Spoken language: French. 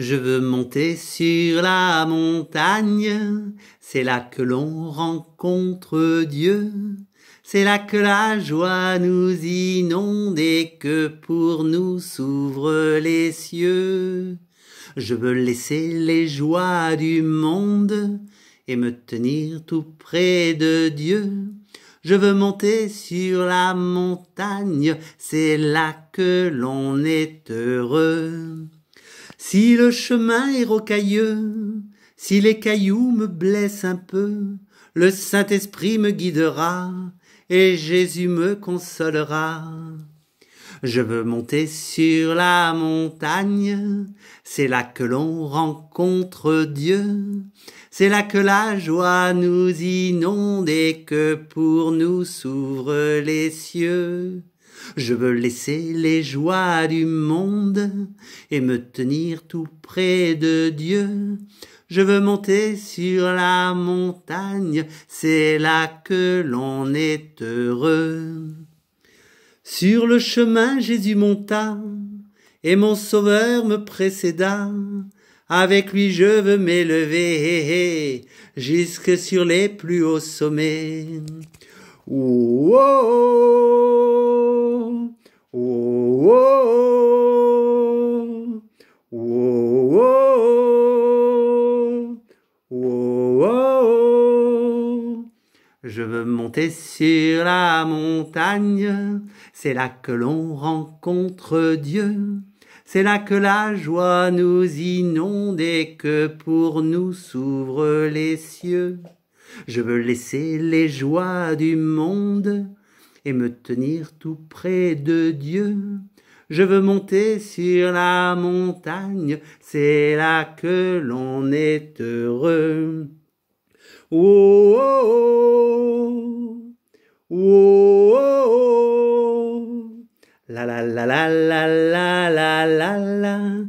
Je veux monter sur la montagne, c'est là que l'on rencontre Dieu, c'est là que la joie nous inonde et que pour nous s'ouvrent les cieux. Je veux laisser les joies du monde et me tenir tout près de Dieu. Je veux monter sur la montagne, c'est là que l'on est heureux. Si le chemin est rocailleux, si les cailloux me blessent un peu, le Saint-Esprit me guidera et Jésus me consolera. Je veux monter sur la montagne, c'est là que l'on rencontre Dieu, c'est là que la joie nous inonde et que pour nous s'ouvrent les cieux. Je veux laisser les joies du monde et me tenir tout près de Dieu. Je veux monter sur la montagne, c'est là que l'on est heureux. Sur le chemin Jésus monta, et mon Sauveur me précéda. Avec lui je veux m'élever, jusque sur les plus hauts sommets. Je veux monter sur la montagne, c'est là que l'on rencontre Dieu. C'est là que la joie nous inonde et que pour nous s'ouvrent les cieux. Je veux laisser les joies du monde et me tenir tout près de Dieu. Je veux monter sur la montagne, c'est là que l'on est heureux. Oh, oh, oh, oh la la la la.